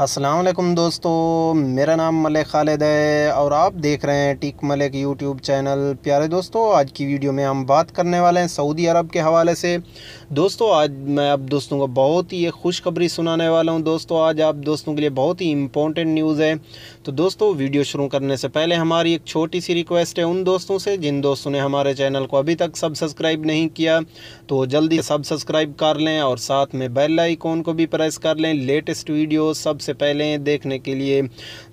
असलकुम दोस्तों मेरा नाम मलिक खालिद है और आप देख रहे हैं टिक मलिक यूट्यूब चैनल प्यारे दोस्तों आज की वीडियो में हम बात करने वाले हैं सऊदी अरब के हवाले से दोस्तों आज मैं आप दोस्तों को बहुत ही एक खुशखबरी सुनाने वाला हूं दोस्तों आज आप दोस्तों के लिए बहुत ही इम्पोर्टेंट न्यूज़ है तो दोस्तों वीडियो शुरू करने से पहले हमारी एक छोटी सी रिक्वेस्ट है उन दोस्तों से जिन दोस्तों ने हमारे चैनल को अभी तक सब सब्सक्राइब नहीं किया तो जल्दी सब सब्सक्राइब कर लें और साथ में बेल आइकॉन को भी प्रेस कर लें लेटेस्ट वीडियो सब सबसे पहले देखने के लिए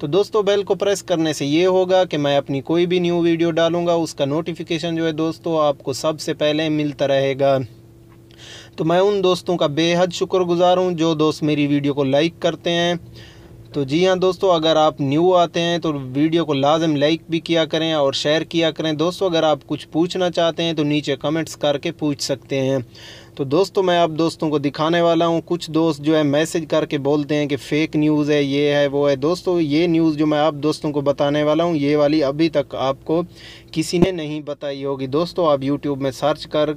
तो दोस्तों बेल को प्रेस करने से ये होगा कि मैं अपनी कोई भी न्यू वीडियो डालूंगा उसका नोटिफिकेशन जो है दोस्तों आपको सबसे पहले मिलता रहेगा तो मैं उन दोस्तों का बेहद शुक्रगुजार हूँ जो दोस्त मेरी वीडियो को लाइक करते हैं तो जी हाँ दोस्तों अगर आप न्यू आते हैं तो वीडियो को लाजम लाइक भी किया करें और शेयर किया करें दोस्तों अगर आप कुछ पूछना चाहते हैं तो नीचे कमेंट्स करके पूछ सकते हैं तो दोस्तों मैं आप दोस्तों को दिखाने वाला हूँ कुछ दोस्त जो है मैसेज करके बोलते हैं कि फ़ेक न्यूज़ है ये है वो है दोस्तों ये न्यूज़ जो मैं आप दोस्तों को बताने वाला हूँ ये वाली अभी तक आपको किसी ने नहीं बताई होगी दोस्तों आप यूट्यूब में सर्च कर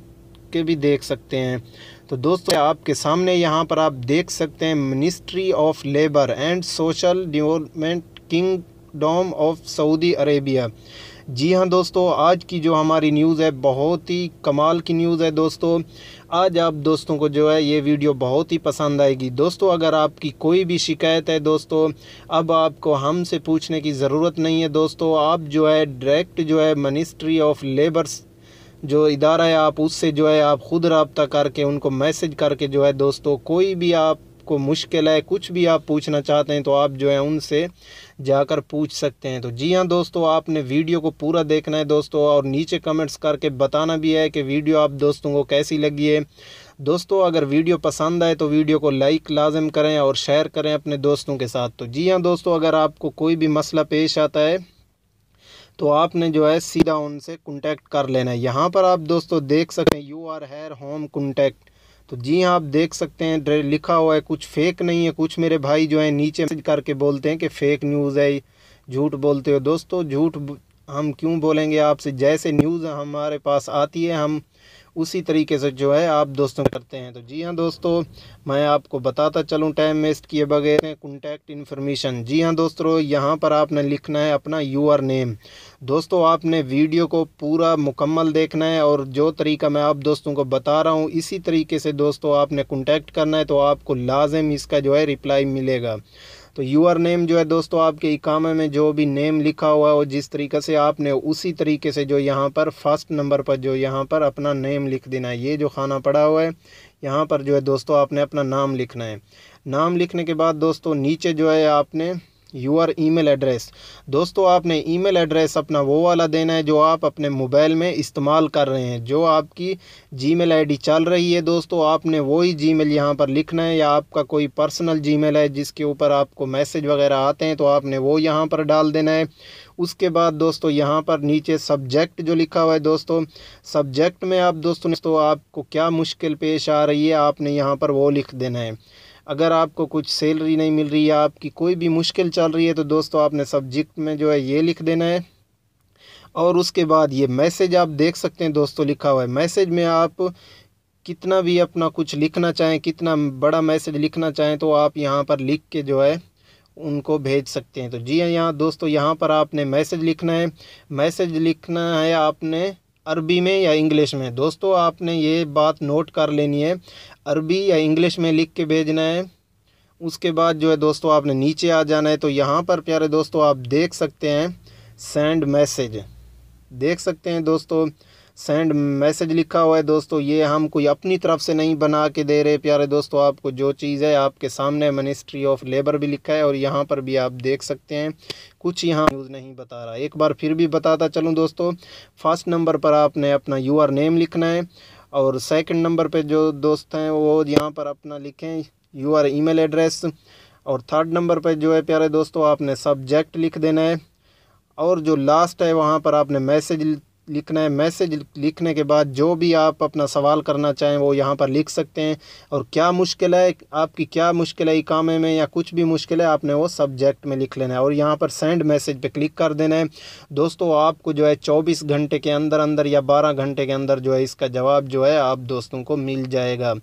के भी देख सकते हैं तो दोस्तों आपके सामने यहाँ पर आप देख सकते हैं ministry of labour and social development kingdom of Saudi Arabia जी हाँ दोस्तों आज की जो हमारी न्यूज़ है बहुत ही कमाल की न्यूज़ है दोस्तों आज आप दोस्तों को जो है ये वीडियो बहुत ही पसंद आएगी दोस्तों अगर आपकी कोई भी शिकायत है दोस्तों अब आपको हमसे पूछने की ज़रूरत नहीं है दोस्तों आप जो है डायरेक्ट जो है मिनिस्ट्री ऑफ लेबर्स जो इदारा है आप उससे जो है आप ख़ुद रबता करके उनको मैसेज करके जो है दोस्तों कोई भी आप आपको मुश्किल है कुछ भी आप पूछना चाहते हैं तो आप जो है उनसे जाकर पूछ सकते हैं तो जी हाँ दोस्तों आपने वीडियो को पूरा देखना है दोस्तों और नीचे कमेंट्स करके बताना भी है कि वीडियो आप दोस्तों को कैसी लगी है दोस्तों अगर वीडियो पसंद आए तो वीडियो को लाइक लाजम करें और शेयर करें अपने दोस्तों के साथ तो जी हाँ दोस्तों अगर आपको कोई भी मसला पेश आता है तो आपने जो है सीधा उनसे कॉन्टैक्ट कर लेना है यहाँ पर आप दोस्तों देख सकें your here home contact तो जी हाँ, आप देख सकते हैं लिखा हुआ है कुछ फेक नहीं है कुछ मेरे भाई जो है नीचे करके बोलते हैं कि फ़ेक न्यूज़ है झूठ बोलते हो दोस्तों झूठ हम क्यों बोलेंगे आपसे जैसे न्यूज़ हमारे पास आती है हम उसी तरीके से जो है आप दोस्तों करते हैं तो जी हाँ दोस्तों मैं आपको बताता चलूँ टाइम वेस्ट किए बगैर कॉन्टैक्ट इन्फॉर्मेशन जी हाँ दोस्तों यहाँ पर आपने लिखना है अपना यूआर नेम दोस्तों आपने वीडियो को पूरा मुकम्मल देखना है और जो तरीका मैं आप दोस्तों को बता रहा हूँ इसी तरीके से दोस्तों आपने कॉन्टैक्ट करना है तो आपको लाजम इसका जो है रिप्लाई मिलेगा तो यूर नेम जो है दोस्तों आपके इकामे में जो भी नेम लिखा हुआ है वो जिस तरीके से आपने उसी तरीके से जो यहाँ पर फर्स्ट नंबर पर जो यहाँ पर अपना नेम लिख देना है ये जो खाना पड़ा हुआ है यहाँ पर जो है दोस्तों आपने अपना नाम लिखना है नाम लिखने के बाद दोस्तों नीचे जो है आपने ई ईमेल एड्रेस दोस्तों आपने ईमेल एड्रेस अपना वो वाला देना है जो आप अपने मोबाइल में इस्तेमाल कर रहे हैं जो आपकी जीमेल आईडी चल रही है दोस्तों आपने वही जीमेल यहाँ पर लिखना है या आपका कोई पर्सनल जीमेल है जिसके ऊपर आपको मैसेज वगैरह आते हैं तो आपने वो यहाँ पर डाल देना है उसके बाद दोस्तों यहाँ पर नीचे सब्जेक्ट जो लिखा हुआ है दोस्तों सब्जेक्ट में आप दोस्तों तो आपको क्या मुश्किल पेश आ रही है आपने यहाँ पर वो लिख देना है अगर आपको कुछ सैलरी नहीं मिल रही है आपकी कोई भी मुश्किल चल रही है तो दोस्तों आपने सब्जेक्ट में जो है ये लिख देना है और उसके बाद ये मैसेज आप देख सकते हैं दोस्तों लिखा हुआ है मैसेज में आप कितना भी अपना कुछ लिखना चाहें कितना बड़ा मैसेज लिखना चाहें तो आप यहाँ पर लिख के जो है उनको भेज सकते हैं तो जी हाँ यहाँ दोस्तों यहाँ पर आपने मैसेज लिखना है मैसेज लिखना है आपने अरबी में या इंग्लिश में दोस्तों आपने ये बात नोट कर लेनी है अरबी या इंग्लिश में लिख के भेजना है उसके बाद जो है दोस्तों आपने नीचे आ जाना है तो यहाँ पर प्यारे दोस्तों आप देख सकते हैं सेंड मैसेज देख सकते हैं दोस्तों सेंड मैसेज लिखा हुआ है दोस्तों ये हम कोई अपनी तरफ से नहीं बना के दे रहे प्यारे दोस्तों आपको जो चीज़ है आपके सामने मिनिस्ट्री ऑफ लेबर भी लिखा है और यहाँ पर भी आप देख सकते हैं कुछ यहाँ न्यूज़ नहीं बता रहा एक बार फिर भी बताता चलूँ दोस्तों फर्स्ट नंबर पर आपने अपना यू नेम लिखना है और सेकेंड नंबर पर जो दोस्त हैं वो यहाँ पर अपना लिखें यू आर एड्रेस और थर्ड नंबर पर जो है प्यारे दोस्तों आपने सब्जेक्ट लिख देना है और जो लास्ट है वहाँ पर आपने मैसेज लिखना है मैसेज लिखने के बाद जो भी आप अपना सवाल करना चाहें वो यहाँ पर लिख सकते हैं और क्या मुश्किल है आपकी क्या मुश्किल है काम में या कुछ भी मुश्किल है आपने वो सब्जेक्ट में लिख लेना है और यहाँ पर सेंड मैसेज पे क्लिक कर देना है दोस्तों आपको जो है चौबीस घंटे के अंदर अंदर या बारह घंटे के अंदर जो है इसका जवाब जो है आप दोस्तों को मिल जाएगा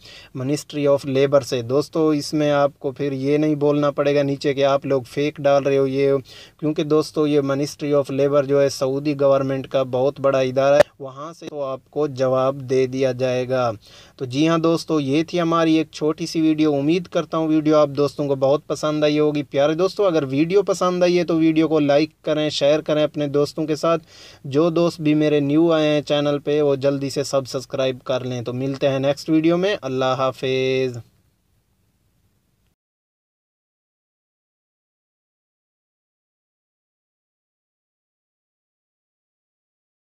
मिनिस्ट्री ऑफ लेबर से दोस्तों इसमें आपको फिर ये नहीं बोलना पड़ेगा नीचे कि आप लोग फेक डाल रहे हो ये क्योंकि दोस्तों ये मिनिस्ट्री ऑफ लेबर जो है सऊदी गवर्नमेंट का बहुत बड़ा बड़ा इदारा है वहाँ से तो आपको जवाब दे दिया जाएगा तो जी हाँ दोस्तों ये थी हमारी एक छोटी सी वीडियो उम्मीद करता हूँ वीडियो आप दोस्तों को बहुत पसंद आई होगी प्यारे दोस्तों अगर वीडियो पसंद आई है तो वीडियो को लाइक करें शेयर करें अपने दोस्तों के साथ जो दोस्त भी मेरे न्यू आए हैं चैनल पर वो जल्दी से सब सब्सक्राइब कर लें तो मिलते हैं नेक्स्ट वीडियो में अल्लाह हाफिज़